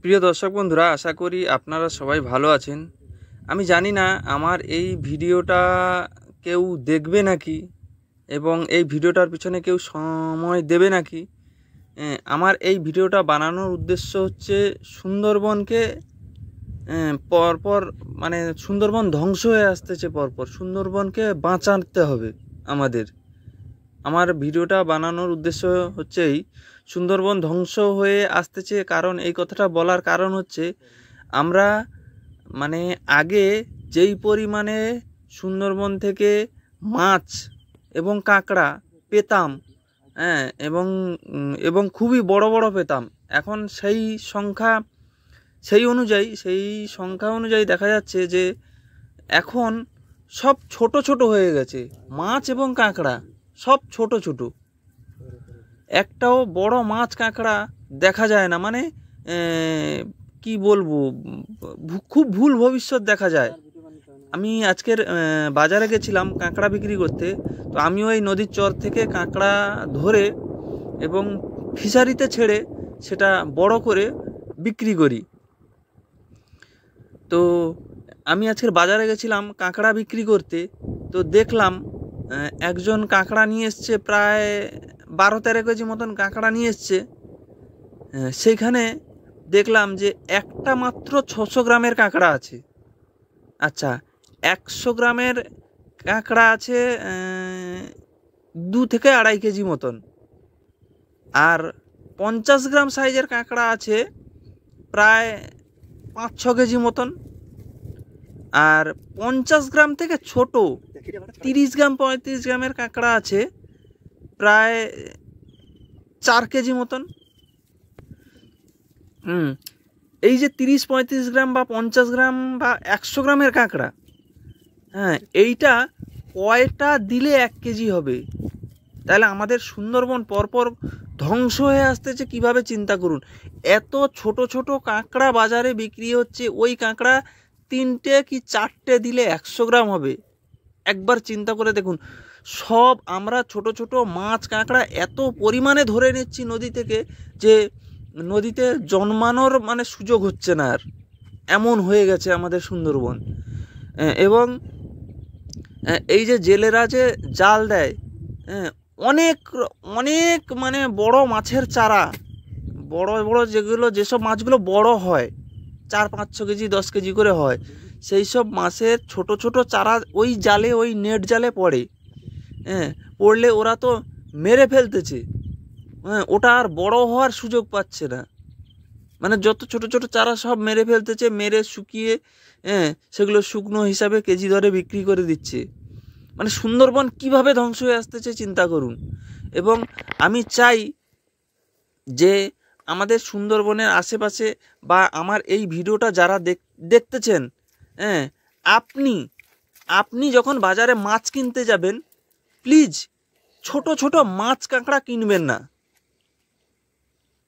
প্রিয় দর্শক বন্ধুরা আশা করি আপনারা সবাই ভালো আছেন আমি জানি না আমার এই ভিডিওটা কেউ দেখবে নাকি এবং এই ভিডিওটার পিছনে কেউ সময় দেবে নাকি আমার এই ভিডিওটা বানানোর উদ্দেশ্য হচ্ছে সুন্দরবনকে পরপর মানে সুন্দরবন ধ্বংস হয়ে আসতেছে পরপর সুন্দরবনকে বাঁচাতে হবে আমাদের আমার ভিডিওটা বানানোর উদ্দেশ্য হচ্ছে এই সুন্দরবন ধ্বংস হয়ে আসতেছে কারণ এই কথাটা বলার কারণ হচ্ছে আমরা মানে আগে যেই পরিমাণে সুন্দরবন থেকে মাছ এবং কাঁকড়া পেতাম হ্যাঁ এবং এবং খুবই বড় বড় পেতাম এখন সেই সংখ্যা সেই অনুযায়ী সেই সংখ্যা অনুযায়ী দেখা যাচ্ছে যে এখন সব ছোট ছোট হয়ে গেছে মাছ এবং কাঁকড়া সব ছোট ছোট একটাও বড় মাছ কাঁকড়া দেখা যায় না মানে কি বলবো খুব ভুল ভবিষ্যৎ দেখা যায় আমি আজকের বাজারে গেছিলাম কাঁকড়া বিক্রি করতে তো আমি ওই নদীর চর থেকে কাঁকড়া ধরে এবং ফিশারিতে ছেড়ে সেটা বড় করে বিক্রি করি তো আমি আজকের বাজারে গেছিলাম কাঁকড়া বিক্রি করতে তো দেখলাম একজন কাঁকড়া নিয়ে এসছে প্রায় বারো তেরো কেজি মতন কাঁকড়া নিয়ে এসছে সেইখানে দেখলাম যে একটা মাত্র ছশো গ্রামের কাঁকড়া আছে আচ্ছা একশো গ্রামের কাঁকড়া আছে দু থেকে আড়াই কেজি মতন আর পঞ্চাশ গ্রাম সাইজের কাঁকড়া আছে প্রায় পাঁচ ছ কেজি মতন আর পঞ্চাশ গ্রাম থেকে ছোট তিরিশ গ্রাম পঁয়ত্রিশ গ্রামের কাঁকড়া আছে প্রায় চার কেজি মতন হুম এই যে তিরিশ পঁয়ত্রিশ গ্রাম বা পঞ্চাশ গ্রাম বা একশো গ্রামের কাঁকড়া হ্যাঁ এইটা কয়টা দিলে এক কেজি হবে তাহলে আমাদের সুন্দরবন পরপর ধ্বংস হয়ে আসতেছে কিভাবে চিন্তা করুন এত ছোট ছোট কাঁকড়া বাজারে বিক্রি হচ্ছে ওই কাঁকড়া তিনটে কি চারটে দিলে একশো গ্রাম হবে একবার চিন্তা করে দেখুন সব আমরা ছোট ছোট মাছ কাঁকড়া এত পরিমাণে ধরে নিচ্ছি নদী থেকে যে নদীতে জন্মানোর মানে সুযোগ হচ্ছে না আর এমন হয়ে গেছে আমাদের সুন্দরবন হ্যাঁ, এবং হ্যাঁ, এই যে জেলেরা যে জাল দেয় হ্যাঁ, অনেক অনেক মানে বড় মাছের চারা বড় বড় যেগুলো যেসব মাছগুলো বড় হয় চার পাঁচশো কেজি দশ কেজি করে হয় সেই সব মাছের ছোট ছোট চারা ওই জালে ওই নেট জালে পড়ে হ্যাঁ পড়লে ওরা তো মেরে ফেলতেছে হ্যাঁ ওটা আর বড় হওয়ার সুযোগ পাচ্ছে না মানে যত ছোট ছোট চারা সব মেরে ফেলতেছে মেরে শুকিয়ে হ্যাঁ সেগুলো শুকনো হিসাবে কেজি দরে বিক্রি করে দিচ্ছে মানে সুন্দরবন কিভাবে ধ্বংস হয়ে আসতেছে চিন্তা করুন এবং আমি চাই যে আমাদের সুন্দরবনের আশেপাশে বা আমার এই ভিডিওটা যারা দেখতেছেন হ্যাঁ আপনি আপনি যখন বাজারে মাছ কিনতে যাবেন প্লিজ ছোট ছোট মাছ কাঁকড়া কিনবেন না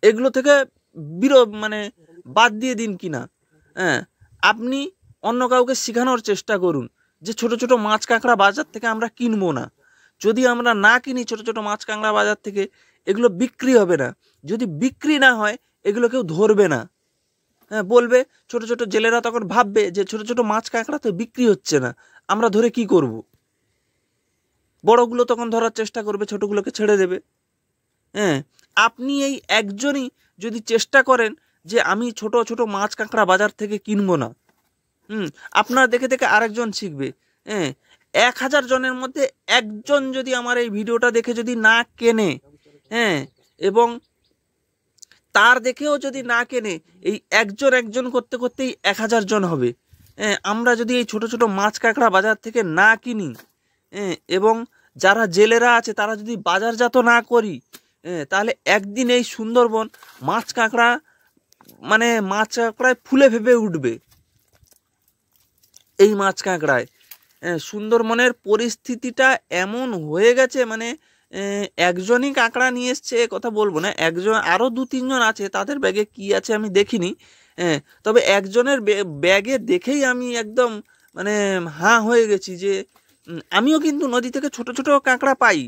এগুলো থেকে বির মানে বাদ দিয়ে দিন কিনা হ্যাঁ আপনি অন্য কাউকে শেখানোর চেষ্টা করুন যে ছোট ছোট মাছ কাঁকড়া বাজার থেকে আমরা কিনবো না যদি আমরা না কিনি ছোট ছোট মাছ কাঁকড়া বাজার থেকে এগুলো বিক্রি হবে না যদি বিক্রি না হয় এগুলো কেউ ধরবে না হ্যাঁ বলবে ছোট ছোট জেলেরা তখন ভাববে যে ছোট ছোট মাছ কাঁকড়া তো বিক্রি হচ্ছে না আমরা ধরে কি করব। বড়গুলো তখন ধরার চেষ্টা করবে ছোটগুলোকে ছেড়ে দেবে হ্যাঁ আপনি এই একজনই যদি চেষ্টা করেন যে আমি ছোট ছোট মাছ কাঁকড়া বাজার থেকে কিনবো না হুম আপনার দেখে দেখে আরেকজন শিখবে হ্যাঁ এক হাজার জনের মধ্যে একজন যদি আমার এই ভিডিওটা দেখে যদি না কেনে হ্যাঁ এবং তার দেখেও যদি না কেনে এই একজন একজন করতে করতেই এক হাজার জন হবে হ্যাঁ আমরা যদি এই ছোট ছোট মাছ কাঁকড়া বাজার থেকে না কিনি হ্যাঁ এবং যারা জেলেরা আছে তারা যদি বাজারজাত না করি হ্যাঁ তাহলে একদিন এই সুন্দরবন মাছ কাঁকড়া মানে মাছ কাঁকড়ায় ফুলে ভেবে উঠবে এই মাছ কাঁকড়ায় হ্যাঁ সুন্দরবনের পরিস্থিতিটা এমন হয়ে গেছে মানে একজনই কাঁকড়া নিয়ে এসছে কথা বলবো না একজন আরও দু তিনজন আছে তাদের ব্যাগে কি আছে আমি দেখিনি হ্যাঁ তবে একজনের ব্যাগে দেখেই আমি একদম মানে হাঁ হয়ে গেছি যে আমিও কিন্তু নদী থেকে ছোট ছোট কাঁকড়া পাই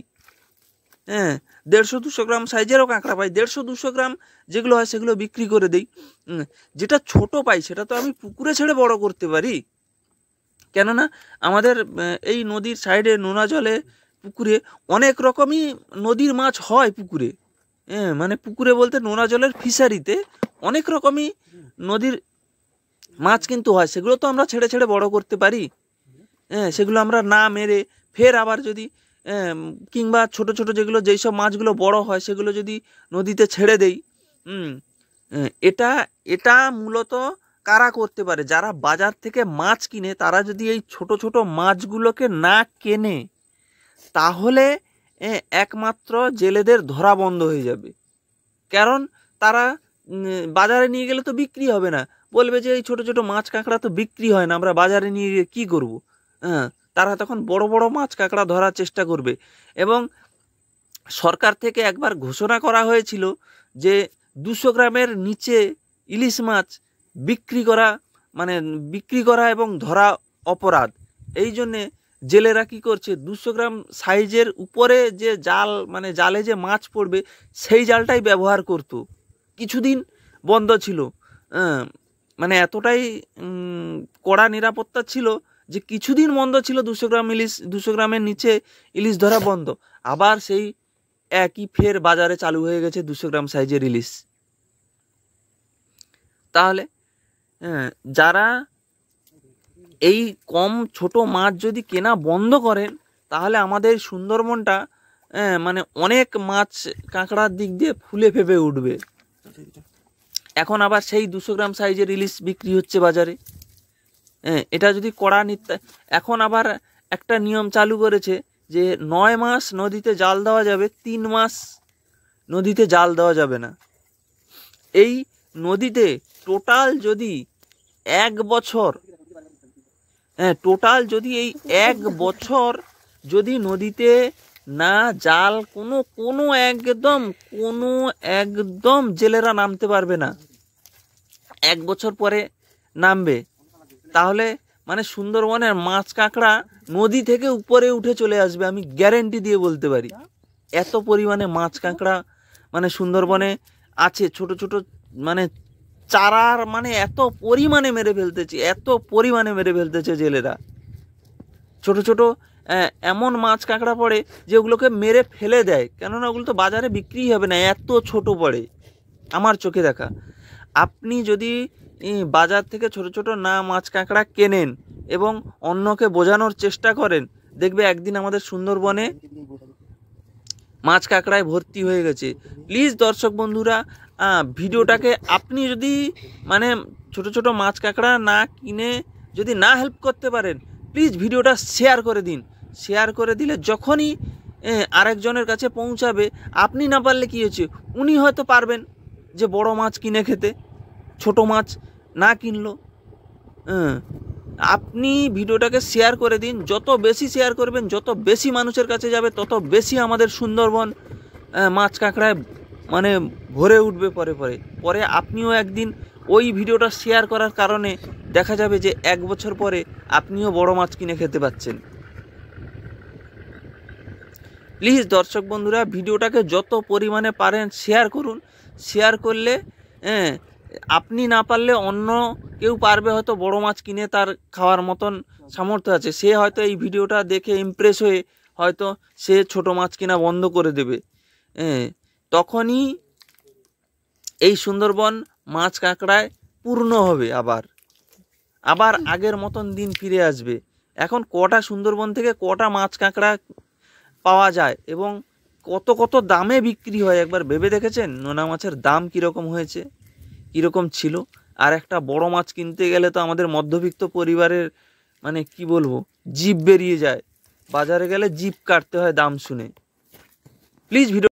হ্যাঁ দেড়শো দুশো গ্রাম সাইজেরও কাঁকড়া পাই দেড়শো দুশো গ্রাম যেগুলো হয় সেগুলো বিক্রি করে দিই যেটা ছোট পাই সেটা তো আমি পুকুরে ছেড়ে বড় করতে পারি কেননা আমাদের এই নদীর সাইডে নোনা জলে পুকুরে অনেক রকমই নদীর মাছ হয় পুকুরে হ্যাঁ মানে পুকুরে বলতে নোনা জলের ফিশারিতে অনেক রকমই নদীর মাছ কিন্তু হয় সেগুলো তো আমরা ছেড়ে ছেড়ে বড় করতে পারি হ্যাঁ সেগুলো আমরা না মেরে ফের আবার যদি হ্যাঁ, কিংবা ছোট ছোট যেগুলো যেই সব মাছগুলো বড় হয় সেগুলো যদি নদীতে ছেড়ে দেই হ্যাঁ, এটা এটা মূলত কারা করতে পারে যারা বাজার থেকে মাছ কিনে তারা যদি এই ছোট ছোট মাছগুলোকে না কেনে তাহলে একমাত্র জেলেদের ধরা বন্ধ হয়ে যাবে কারণ তারা বাজারে নিয়ে গেলে তো বিক্রি হবে না বলবে যে এই ছোটো ছোটো মাছ কাঁকড়া তো বিক্রি হয় না আমরা বাজারে নিয়ে গিয়ে কী করবো হ্যাঁ তারা তখন বড় বড় মাছ কাঁকড়া ধরার চেষ্টা করবে এবং সরকার থেকে একবার ঘোষণা করা হয়েছিল যে দুশো গ্রামের নিচে ইলিশ মাছ বিক্রি করা মানে বিক্রি করা এবং ধরা অপরাধ এই জন্যে জেলেরা কি করছে দুশো গ্রাম সাইজের উপরে যে জাল মানে জালে যে মাছ পড়বে সেই জালটাই ব্যবহার করতো কিছুদিন বন্ধ ছিল মানে এতটাই কড়া নিরাপত্তা ছিল যে কিছুদিন বন্ধ ছিল দুশো গ্রাম ইলিশ দুশো গ্রামের নিচে ইলিশ ধরা বন্ধ আবার সেই একই ফের বাজারে চালু হয়ে গেছে দুশো গ্রাম সাইজের ইলিশ তাহলে যারা এই কম ছোট মাছ যদি কেনা বন্ধ করেন তাহলে আমাদের সুন্দরবনটা হ্যাঁ, মানে অনেক মাছ কাঁকড়ার দিক দিয়ে ফুলে ফেপে উঠবে এখন আবার সেই দুশো গ্রাম সাইজের ইলিশ বিক্রি হচ্ছে বাজারে হ্যাঁ এটা যদি কড়া নিত্য এখন আবার একটা নিয়ম চালু করেছে যে নয় মাস নদীতে জাল দেওয়া যাবে তিন মাস নদীতে জাল দেওয়া যাবে না এই নদীতে টোটাল যদি এক বছর হ্যাঁ টোটাল যদি এই এক বছর যদি নদীতে না জাল কোনো কোনো একদম কোনো একদম জেলেরা নামতে পারবে না এক বছর পরে নামবে তাহলে মানে সুন্দরবনের মাছ কাঁকড়া নদী থেকে উপরে উঠে চলে আসবে আমি গ্যারেন্টি দিয়ে বলতে পারি এত পরিমাণে মাছ কাঁকড়া মানে সুন্দরবনে আছে ছোট ছোট মানে চারার মানে এত পরিমাণে মেরে ফেলতেছে এত পরিমাণে মেরে ফেলতেছে জেলেরা ছোট ছোট এমন মাছ কাঁকড়া পড়ে যে ওগুলোকে মেরে ফেলে দেয় কেননা ওগুলো তো বাজারে বিক্রি হবে না এত ছোট পড়ে আমার চোখে দেখা আপনি যদি বাজার থেকে ছোট ছোট না মাছ কাঁকড়া কেনেন এবং অন্যকে বোঝানোর চেষ্টা করেন দেখবে একদিন আমাদের সুন্দরবনে মাছ কাঁকড়ায় ভর্তি হয়ে গেছে প্লিজ দর্শক বন্ধুরা ভিডিওটাকে আপনি যদি মানে ছোট ছোট মাছ কাঁকড়া না কিনে যদি না হেল্প করতে পারেন প্লিজ ভিডিওটা শেয়ার করে দিন শেয়ার করে দিলে যখনই আরেকজনের কাছে পৌঁছাবে আপনি না পারলে কী হয়েছে উনি হয়তো পারবেন যে বড় মাছ কিনে খেতে ছোট মাছ না কিনলো হ্যাঁ আপনি ভিডিওটাকে শেয়ার করে দিন যত বেশি শেয়ার করবেন যত বেশি মানুষের কাছে যাবে তত বেশি আমাদের সুন্দরবন মাছ কাঁকড়ায় মানে ভরে উঠবে পরে পরে পরে আপনিও একদিন ওই ভিডিওটা শেয়ার করার কারণে দেখা যাবে যে এক বছর পরে আপনিও বড় মাছ কিনে খেতে পাচ্ছেন প্লিজ দর্শক বন্ধুরা ভিডিওটাকে যত পরিমাণে পারেন শেয়ার করুন শেয়ার করলে হ্যাঁ আপনি না পারলে অন্য কেউ পারবে হয়তো বড় মাছ কিনে তার খাওয়ার মতন সামর্থ্য আছে সে হয়তো এই ভিডিওটা দেখে ইমপ্রেস হয়ে হয়তো সে ছোট মাছ কিনা বন্ধ করে দেবে তখনই এই সুন্দরবন মাছ কাঁকড়ায় পূর্ণ হবে আবার আবার আগের মতন দিন ফিরে আসবে এখন কটা সুন্দরবন থেকে কটা মাছ কাঁকড়া পাওয়া যায় এবং কত কত দামে বিক্রি হয় একবার ভেবে দেখেছেন নোনা মাছের দাম কীরকম হয়েছে এরকম ছিল আর একটা বড় মাছ কিনতে গেলে তো আমাদের মধ্যবিত্ত পরিবারের মানে কি বলবো জিপ বেরিয়ে যায় বাজারে গেলে জিপ কাটতে হয় দাম শুনে প্লিজ ভিডিও